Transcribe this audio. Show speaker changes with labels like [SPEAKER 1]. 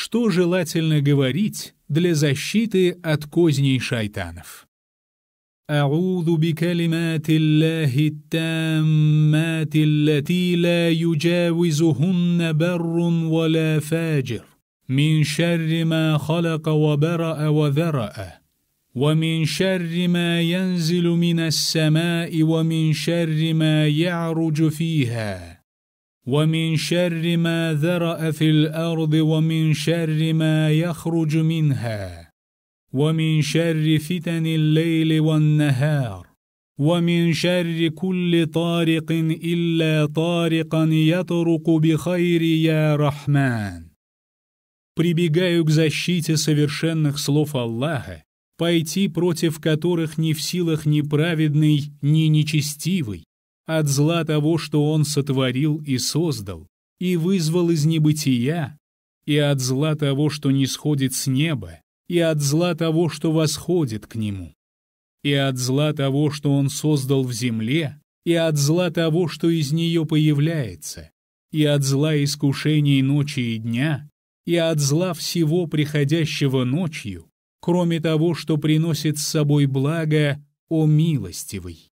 [SPEAKER 1] что желательно говорить для защиты от козней шайтанов. أعوذ بكلمات الله التامات التي لا يجاوزهن بر ولا فاجر من شر ما خلق وبرأ وذرأ ومن شر ما ينزل من السماء ومن شر ما يعرج فيها ومن شر ما ذرأ في الأرض ومن شر ما يخرج منها ومن شر فتن الليل والنهار ومن شر كل طارق إلا طارقا يطرق بخير يا رحمن Прибегаю к защите совершенных слов Аллаха, пойти против которых ни в силах ни праведный, ни нечестивый, от зла того, что он сотворил и создал, и вызвал из небытия, и от зла того, что не сходит с неба, и от зла того, что восходит к нему, и от зла того, что он создал в земле, и от зла того, что из нее появляется, и от зла искушений ночи и дня, и от зла всего приходящего ночью, кроме того, что приносит с собой благо, о милостивый.